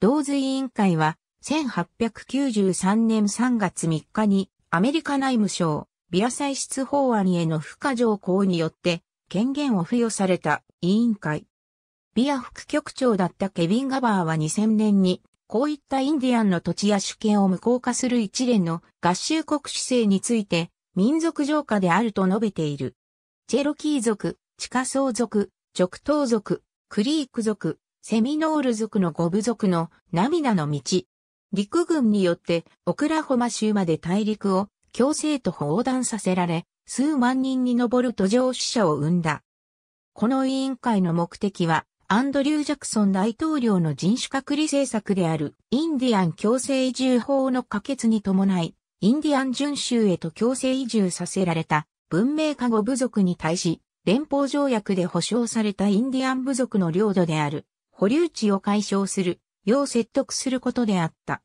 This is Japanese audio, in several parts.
同髄委員会は、1893年3月3日に、アメリカ内務省、ビア歳出法案への付加条項によって、権限を付与された委員会。ビア副局長だったケビン・ガバーは2000年に、こういったインディアンの土地や主権を無効化する一連の合衆国姿勢について、民族浄化であると述べている。チェロキー族、地下層族、直頭族、クリーク族、セミノール族の五部族の涙の道。陸軍によってオクラホマ州まで大陸を強制と砲弾させられ、数万人に上る途上死者を生んだ。この委員会の目的は、アンドリュー・ジャクソン大統領の人種隔離政策であるインディアン強制移住法の可決に伴い、インディアン巡州へと強制移住させられた文明化護部族に対し、連邦条約で保障されたインディアン部族の領土である保留地を解消する、よう説得することであった。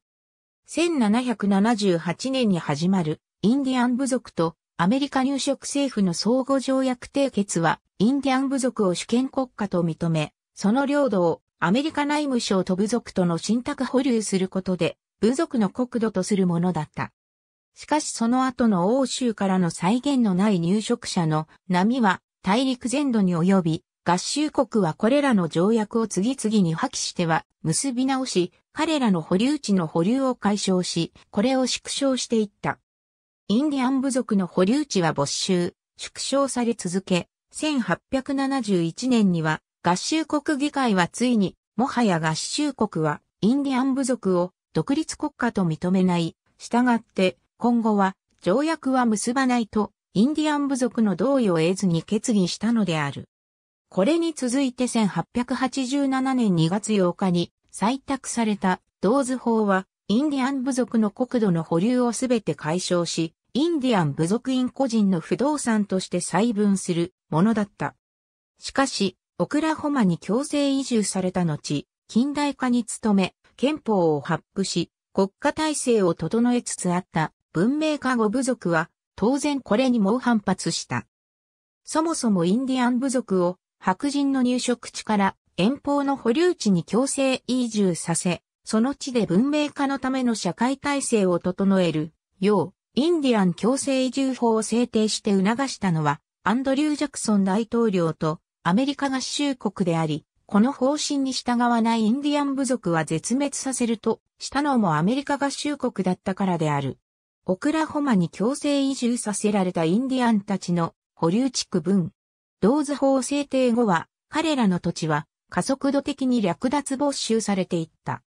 1778年に始まるインディアン部族とアメリカ入植政府の相互条約締結はインディアン部族を主権国家と認め、その領土をアメリカ内務省と部族との信託保留することで部族の国土とするものだった。しかしその後の欧州からの再現のない入植者の波は大陸全土に及び、合衆国はこれらの条約を次々に破棄しては結び直し、彼らの保留地の保留を解消し、これを縮小していった。インディアン部族の保留地は没収、縮小され続け、1871年には合衆国議会はついに、もはや合衆国はインディアン部族を独立国家と認めない。したがって、今後は条約は結ばないと、インディアン部族の同意を得ずに決議したのである。これに続いて1887年2月8日に採択されたドーズ法は、インディアン部族の国土の保留をすべて解消し、インディアン部族員個人の不動産として細分するものだった。しかし、オクラホマに強制移住された後、近代化に努め、憲法を発布し、国家体制を整えつつあった文明化後部族は、当然これに猛反発した。そもそもインディアン部族を白人の入植地から遠方の保留地に強制移住させ、その地で文明化のための社会体制を整える、よう、インディアン強制移住法を制定して促したのは、アンドリュー・ジャクソン大統領とアメリカ合衆国であり、この方針に従わないインディアン部族は絶滅させるとしたのもアメリカ合衆国だったからである。オクラホマに強制移住させられたインディアンたちの保留地区分、ローズ法制定後は、彼らの土地は加速度的に略奪没収されていった。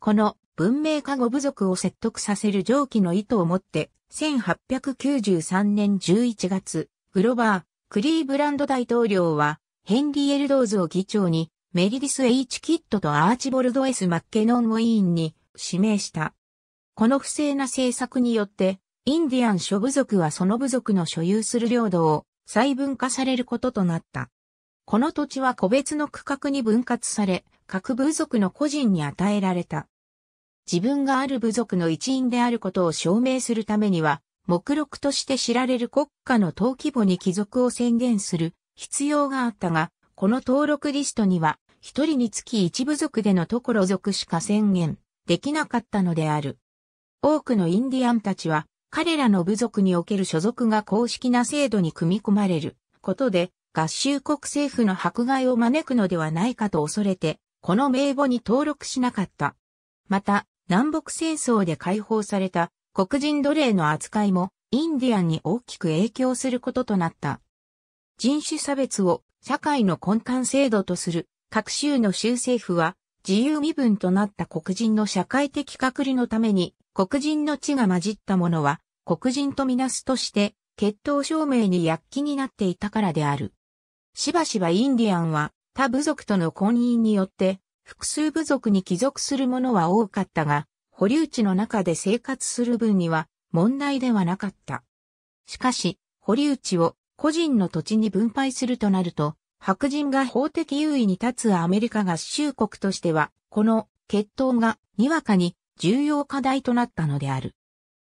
この文明化後部族を説得させる上記の意図をもって、1893年11月、グロバー、クリーブランド大統領は、ヘンリー・エルドーズを議長に、メリディス・エイチ・キッドとアーチボルド・エス・マッケノンを委員に指名した。この不正な政策によって、インディアン諸部族はその部族の所有する領土を細分化されることとなった。この土地は個別の区画に分割され、各部族の個人に与えられた。自分がある部族の一員であることを証明するためには、目録として知られる国家の登記簿に帰属を宣言する必要があったが、この登録リストには、一人につき一部族でのところ族しか宣言できなかったのである。多くのインディアンたちは、彼らの部族における所属が公式な制度に組み込まれることで、合衆国政府の迫害を招くのではないかと恐れて、この名簿に登録しなかった。また、南北戦争で解放された黒人奴隷の扱いもインディアンに大きく影響することとなった。人種差別を社会の根幹制度とする各州の州政府は自由身分となった黒人の社会的隔離のために黒人の地が混じったものは黒人とみなすとして、血統証明に躍起になっていたからである。しばしばインディアンは他部族との婚姻によって複数部族に帰属する者は多かったが、保留地の中で生活する分には問題ではなかった。しかし、保留地を個人の土地に分配するとなると、白人が法的優位に立つアメリカ合衆国としては、この決闘がにわかに重要課題となったのである。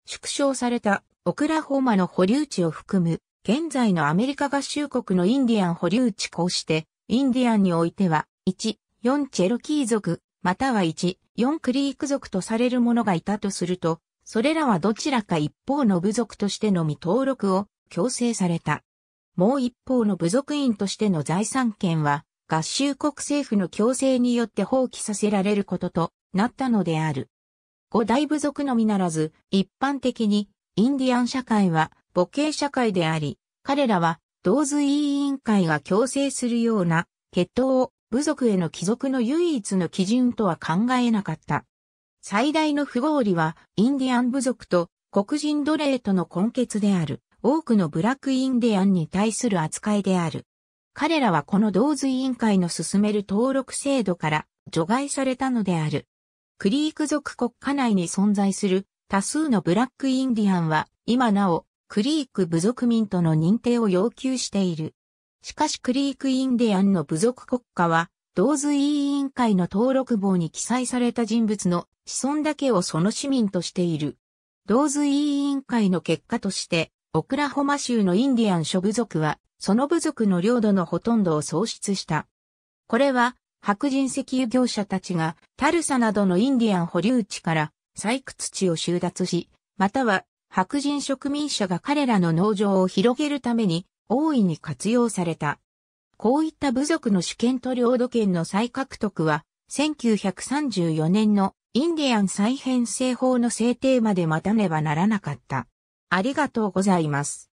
縮小されたオクラホーマの保留地を含む、現在のアメリカ合衆国のインディアン保留地こうして、インディアンにおいては、1、4チェロキー族、または1、4クリーク族とされる者がいたとすると、それらはどちらか一方の部族としてのみ登録を強制された。もう一方の部族員としての財産権は、合衆国政府の強制によって放棄させられることとなったのである。五大部族のみならず、一般的に、インディアン社会は母系社会であり、彼らは同髄委員会が強制するような血統を部族への帰属の唯一の基準とは考えなかった。最大の不合理はインディアン部族と黒人奴隷との根血である多くのブラックインディアンに対する扱いである。彼らはこの同髄委員会の進める登録制度から除外されたのである。クリーク族国家内に存在する多数のブラックインディアンは今なおクリーク部族民との認定を要求している。しかしクリークインディアンの部族国家は同ズ委員会の登録簿に記載された人物の子孫だけをその市民としている。同ズ委員会の結果として、オクラホマ州のインディアン諸部族は、その部族の領土のほとんどを喪失した。これは、白人石油業者たちがタルサなどのインディアン保留地から採掘地を収奪し、または白人植民者が彼らの農場を広げるために大いに活用された。こういった部族の主権と領土権の再獲得は、1934年のインディアン再編成法の制定まで待たねばならなかった。ありがとうございます。